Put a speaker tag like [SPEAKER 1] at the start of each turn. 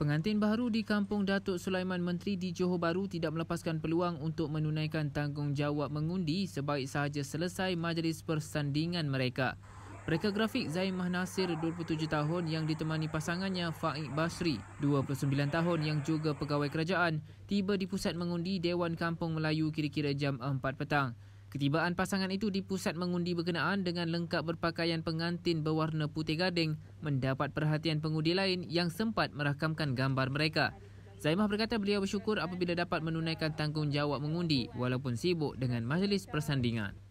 [SPEAKER 1] Pengantin baru di kampung Datuk Sulaiman Menteri di Johor Bahru tidak melepaskan peluang untuk menunaikan tanggungjawab mengundi sebaik sahaja selesai majlis persandingan mereka. Reka grafik Zain Mahnasir 27 tahun yang ditemani pasangannya Faik Basri 29 tahun yang juga pegawai kerajaan tiba di pusat mengundi Dewan Kampung Melayu kira-kira jam 4 petang. Ketibaan pasangan itu di pusat mengundi berkenaan dengan lengkap berpakaian pengantin berwarna putih gading mendapat perhatian pengundi lain yang sempat merakamkan gambar mereka. Zaimah berkata beliau bersyukur apabila dapat menunaikan tanggungjawab mengundi walaupun sibuk dengan majlis persandingan.